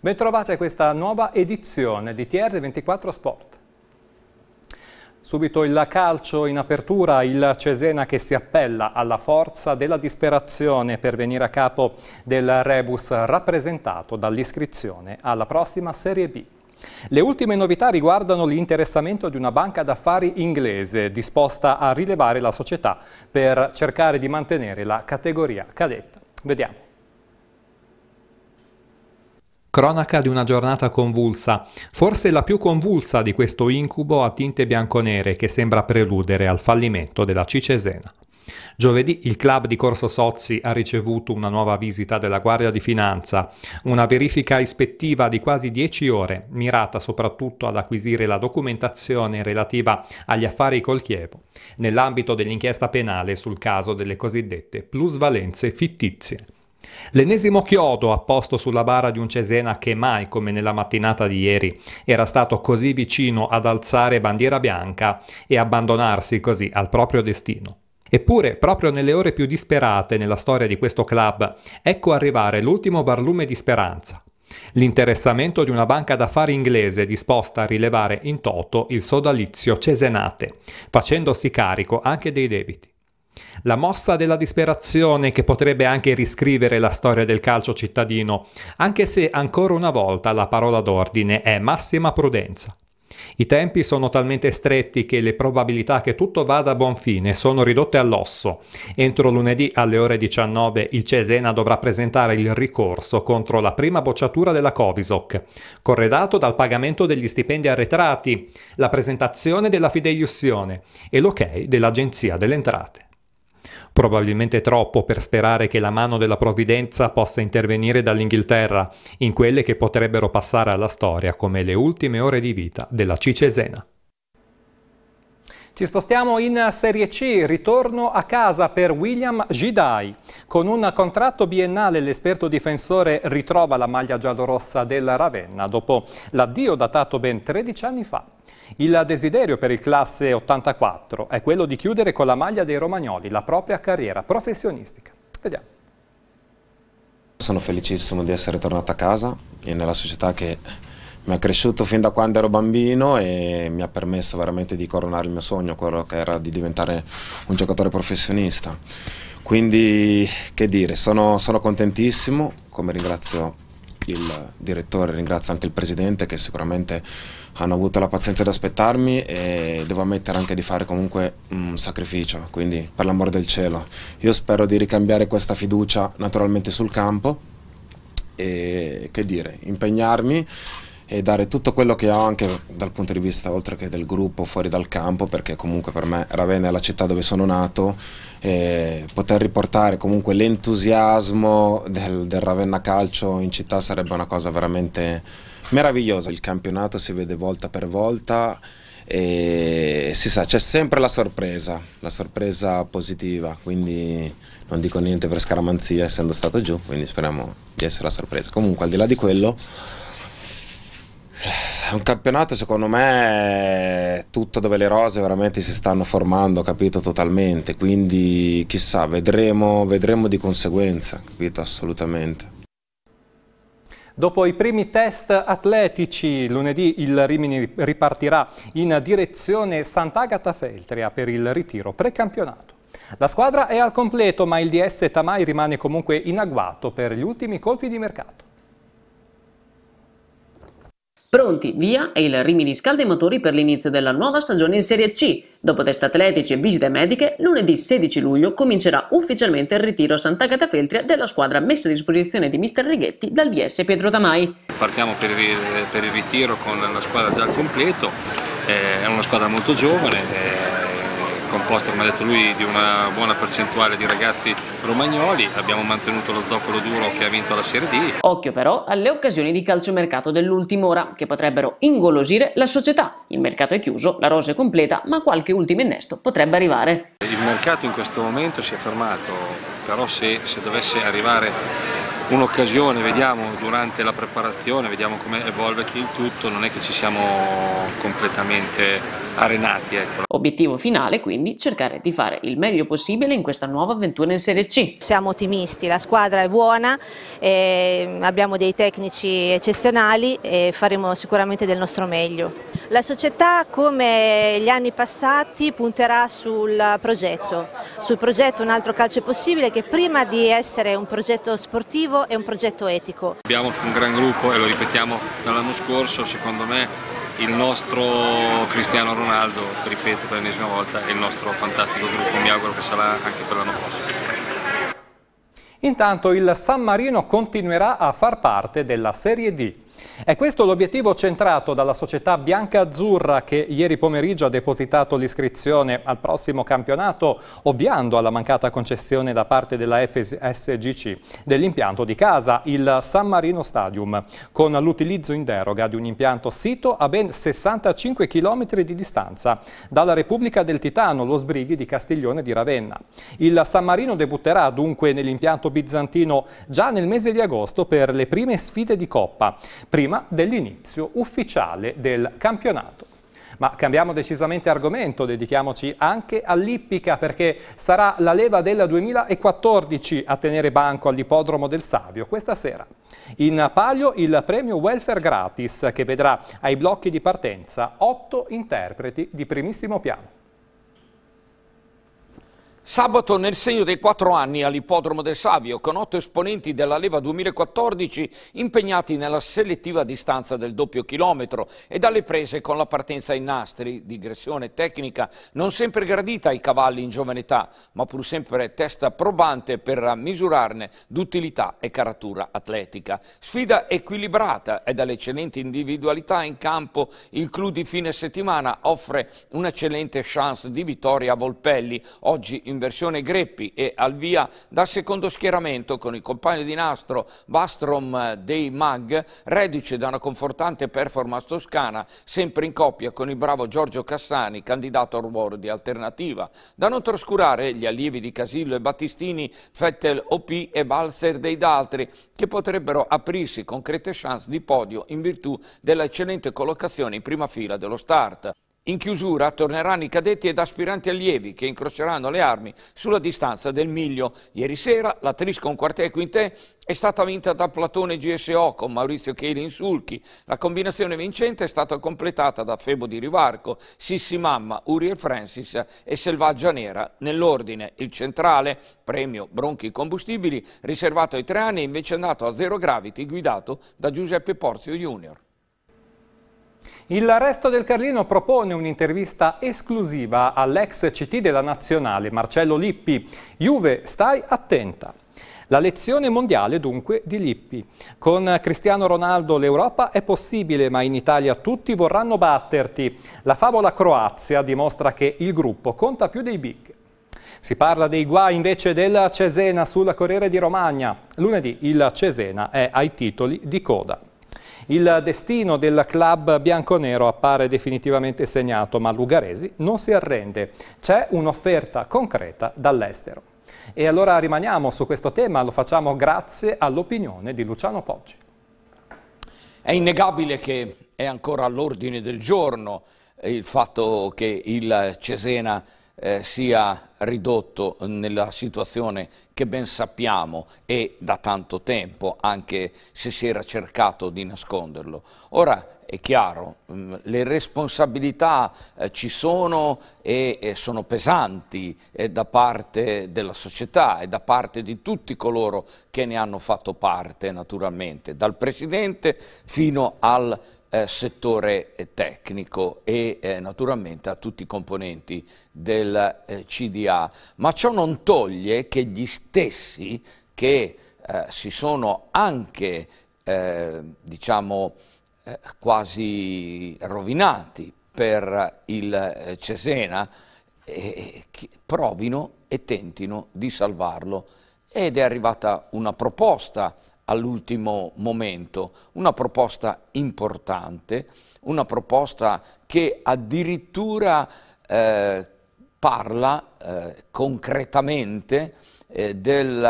Bentrovate a questa nuova edizione di TR24 Sport. Subito il calcio in apertura, il Cesena che si appella alla forza della disperazione per venire a capo del Rebus rappresentato dall'iscrizione alla prossima Serie B. Le ultime novità riguardano l'interessamento di una banca d'affari inglese disposta a rilevare la società per cercare di mantenere la categoria cadetta. Vediamo. Cronaca di una giornata convulsa, forse la più convulsa di questo incubo a tinte bianconere che sembra preludere al fallimento della Cicesena. Giovedì il club di Corso Sozzi ha ricevuto una nuova visita della Guardia di Finanza, una verifica ispettiva di quasi 10 ore, mirata soprattutto ad acquisire la documentazione relativa agli affari col Chievo, nell'ambito dell'inchiesta penale sul caso delle cosiddette plusvalenze fittizie. L'ennesimo chiodo apposto sulla bara di un Cesena che mai, come nella mattinata di ieri, era stato così vicino ad alzare bandiera bianca e abbandonarsi così al proprio destino. Eppure, proprio nelle ore più disperate nella storia di questo club, ecco arrivare l'ultimo barlume di speranza. L'interessamento di una banca d'affari inglese disposta a rilevare in toto il sodalizio Cesenate, facendosi carico anche dei debiti. La mossa della disperazione che potrebbe anche riscrivere la storia del calcio cittadino, anche se ancora una volta la parola d'ordine è massima prudenza. I tempi sono talmente stretti che le probabilità che tutto vada a buon fine sono ridotte all'osso. Entro lunedì alle ore 19 il Cesena dovrà presentare il ricorso contro la prima bocciatura della Covisoc, corredato dal pagamento degli stipendi arretrati, la presentazione della fideiussione e l'ok dell'Agenzia delle Entrate. Probabilmente troppo per sperare che la mano della provvidenza possa intervenire dall'Inghilterra in quelle che potrebbero passare alla storia come le ultime ore di vita della Cicesena. Ci spostiamo in Serie C, ritorno a casa per William Gidai. Con un contratto biennale l'esperto difensore ritrova la maglia giallorossa della Ravenna dopo l'addio datato ben 13 anni fa. Il desiderio per il classe 84 è quello di chiudere con la maglia dei romagnoli la propria carriera professionistica. Vediamo. Sono felicissimo di essere tornato a casa e nella società che mi ha cresciuto fin da quando ero bambino e mi ha permesso veramente di coronare il mio sogno, quello che era di diventare un giocatore professionista. Quindi, che dire, sono, sono contentissimo, come ringrazio il direttore, ringrazio anche il presidente che sicuramente hanno avuto la pazienza di aspettarmi e devo ammettere anche di fare comunque un sacrificio, quindi per l'amor del cielo. Io spero di ricambiare questa fiducia naturalmente sul campo e che dire, impegnarmi e dare tutto quello che ho anche dal punto di vista oltre che del gruppo fuori dal campo perché comunque per me Ravenna è la città dove sono nato e poter riportare comunque l'entusiasmo del, del Ravenna Calcio in città sarebbe una cosa veramente meravigliosa. Il campionato si vede volta per volta e si sa c'è sempre la sorpresa, la sorpresa positiva, quindi non dico niente per scaramanzia essendo stato giù, quindi speriamo di essere la sorpresa. Comunque al di là di quello eh, è un campionato secondo me tutto dove le rose veramente si stanno formando, capito totalmente, quindi chissà, vedremo, vedremo di conseguenza, capito assolutamente. Dopo i primi test atletici, lunedì il Rimini ripartirà in direzione Sant'Agata Feltria per il ritiro precampionato. La squadra è al completo, ma il DS Tamai rimane comunque in agguato per gli ultimi colpi di mercato. Pronti, via e il Rimini scalda i motori per l'inizio della nuova stagione in Serie C. Dopo test atletici e visite mediche, lunedì 16 luglio comincerà ufficialmente il ritiro a Sant'Agata Feltria della squadra messa a disposizione di Mister Righetti dal DS Pietro Tamai. Partiamo per il, per il ritiro con la squadra già al completo, eh, è una squadra molto giovane, eh, composta, come ha detto lui, di una buona percentuale di ragazzi romagnoli, abbiamo mantenuto lo zoccolo duro che ha vinto la Serie D. Occhio però alle occasioni di calciomercato dell'ultima ora, che potrebbero ingolosire la società. Il mercato è chiuso, la rosa è completa, ma qualche ultimo innesto potrebbe arrivare. Il mercato in questo momento si è fermato, però se, se dovesse arrivare un'occasione, vediamo durante la preparazione, vediamo come evolve il tutto, non è che ci siamo completamente arenati. Ecco. Obiettivo finale quindi cercare di fare il meglio possibile in questa nuova avventura in Serie C. Siamo ottimisti, la squadra è buona, eh, abbiamo dei tecnici eccezionali e faremo sicuramente del nostro meglio. La società come gli anni passati punterà sul progetto, sul progetto Un altro calcio possibile che prima di essere un progetto sportivo è un progetto etico. Abbiamo un gran gruppo e lo ripetiamo dall'anno scorso, secondo me il nostro Cristiano Ronaldo, ripeto per l'ennesima volta, e il nostro fantastico gruppo, mi auguro che sarà anche per l'anno prossimo. Intanto il San Marino continuerà a far parte della Serie D. È questo l'obiettivo centrato dalla società bianca-azzurra che ieri pomeriggio ha depositato l'iscrizione al prossimo campionato, ovviando alla mancata concessione da parte della FSGC dell'impianto di casa, il San Marino Stadium, con l'utilizzo in deroga di un impianto sito a ben 65 km di distanza dalla Repubblica del Titano, lo sbrighi di Castiglione di Ravenna. Il San Marino debutterà dunque nell'impianto bizantino già nel mese di agosto per le prime sfide di Coppa prima dell'inizio ufficiale del campionato. Ma cambiamo decisamente argomento, dedichiamoci anche all'ippica perché sarà la leva del 2014 a tenere banco all'ippodromo del Savio questa sera. In palio il premio Welfare Gratis che vedrà ai blocchi di partenza otto interpreti di primissimo piano. Sabato nel segno dei quattro anni all'ippodromo del Savio con otto esponenti della leva 2014 impegnati nella selettiva distanza del doppio chilometro e dalle prese con la partenza in nastri, digressione tecnica non sempre gradita ai cavalli in giovane età, ma pur sempre testa probante per misurarne d'utilità e caratura atletica. Sfida equilibrata e dall'eccellente individualità in campo il clou di fine settimana offre un'eccellente chance di vittoria a Volpelli, oggi in in versione Greppi e al via dal secondo schieramento con il compagno di nastro Bastrom eh, dei Mag, reduce da una confortante performance toscana, sempre in coppia con il bravo Giorgio Cassani, candidato al ruolo di alternativa. Da non trascurare gli allievi di Casillo e Battistini, Fettel OP e Balzer dei D'Altri, che potrebbero aprirsi concrete chance di podio in virtù dell'eccellente collocazione in prima fila dello start. In chiusura torneranno i cadetti ed aspiranti allievi che incroceranno le armi sulla distanza del miglio. Ieri sera la Triscon quartet e quintet è stata vinta da Platone GSO con Maurizio Cheli in sulchi. La combinazione vincente è stata completata da Febo di Rivarco, Sissi Mamma, Uriel Francis e Selvaggia Nera nell'ordine. Il centrale, premio Bronchi Combustibili, riservato ai tre anni, è invece andato a zero gravity guidato da Giuseppe Porzio Junior. Il resto del Carlino propone un'intervista esclusiva all'ex CT della Nazionale, Marcello Lippi. Juve, stai attenta. La lezione mondiale dunque di Lippi. Con Cristiano Ronaldo l'Europa è possibile, ma in Italia tutti vorranno batterti. La favola Croazia dimostra che il gruppo conta più dei big. Si parla dei guai invece della Cesena sulla Corriere di Romagna. Lunedì il Cesena è ai titoli di coda. Il destino del club bianconero appare definitivamente segnato, ma Lugaresi non si arrende. C'è un'offerta concreta dall'estero. E allora rimaniamo su questo tema, lo facciamo grazie all'opinione di Luciano Poggi. È innegabile che è ancora all'ordine del giorno eh, il fatto che il Cesena eh, sia ridotto nella situazione che ben sappiamo e da tanto tempo, anche se si era cercato di nasconderlo. Ora è chiaro, mm, le responsabilità eh, ci sono e, sono pesanti eh, da parte della società e da parte di tutti coloro che ne hanno fatto parte, naturalmente, dal Presidente fino al Presidente eh, settore eh, tecnico e eh, naturalmente a tutti i componenti del eh, CDA, ma ciò non toglie che gli stessi che eh, si sono anche eh, diciamo, quasi rovinati per il Cesena provino e tentino di salvarlo ed è arrivata una proposta all'ultimo momento, una proposta importante, una proposta che addirittura eh, parla eh, concretamente eh, del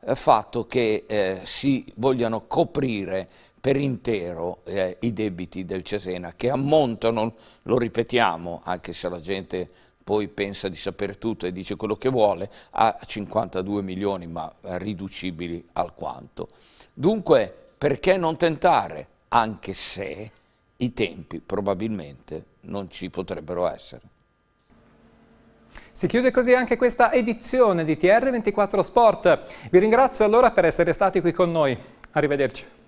eh, fatto che eh, si vogliano coprire per intero eh, i debiti del Cesena, che ammontano, lo ripetiamo, anche se la gente poi pensa di sapere tutto e dice quello che vuole, a 52 milioni, ma riducibili alquanto. Dunque, perché non tentare, anche se i tempi probabilmente non ci potrebbero essere. Si chiude così anche questa edizione di TR24 Sport. Vi ringrazio allora per essere stati qui con noi. Arrivederci.